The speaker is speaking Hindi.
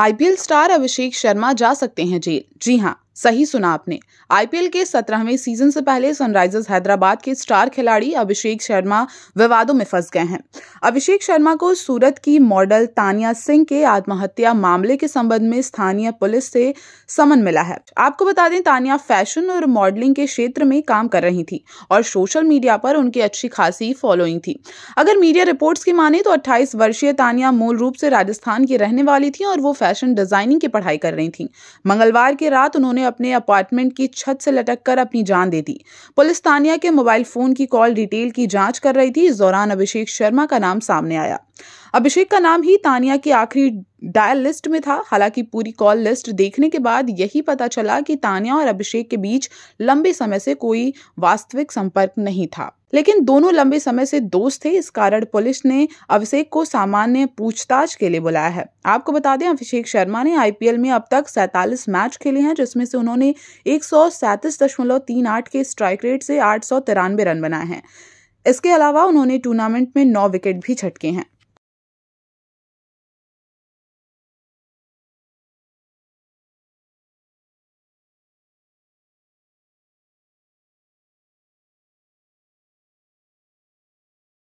आईपीएल स्टार अभिषेक शर्मा जा सकते हैं जेल जी हाँ सही सुना आपने आईपीएल के सत्रहवें सीजन से पहले सनराइजर्स हैदराबाद के स्टार खिलाड़ी अभिषेक शर्मा विवादों में फंस गए हैं अभिषेक शर्मा को सूरत की मॉडल तानिया सिंह के आत्महत्या मामले के संबंध में स्थानीय पुलिस से समन मिला है आपको बता दें तानिया फैशन और मॉडलिंग के क्षेत्र में काम कर रही थी और सोशल मीडिया पर उनकी अच्छी खासी फॉलोइंग थी अगर मीडिया रिपोर्ट की माने तो अट्ठाईस वर्षीय तानिया मूल रूप से राजस्थान की रहने वाली थी और वो फैशन डिजाइनिंग की पढ़ाई कर रही थी मंगलवार की रात उन्होंने उन्होंने अपने अपार्टमेंट की छत से लटक कर अपनी जान दे दी पुलिस तानिया के मोबाइल फोन की कॉल डिटेल की जांच कर रही थी इस दौरान अभिषेक शर्मा का नाम सामने आया अभिषेक का नाम ही तानिया की आखिरी डायल लिस्ट में था हालांकि पूरी कॉल लिस्ट देखने के बाद यही पता चला कि तानिया और अभिषेक के बीच लंबे समय से कोई वास्तविक संपर्क नहीं था लेकिन दोनों लंबे समय से दोस्त थे इस कारण पुलिस ने अभिषेक को सामान्य पूछताछ के लिए बुलाया है आपको बता दें अभिषेक शर्मा ने आईपीएल में अब तक सैतालीस मैच खेले हैं जिसमें से उन्होंने एक के स्ट्राइक रेट से आठ रन बनाए हैं इसके अलावा उन्होंने टूर्नामेंट में नौ विकेट भी छटके हैं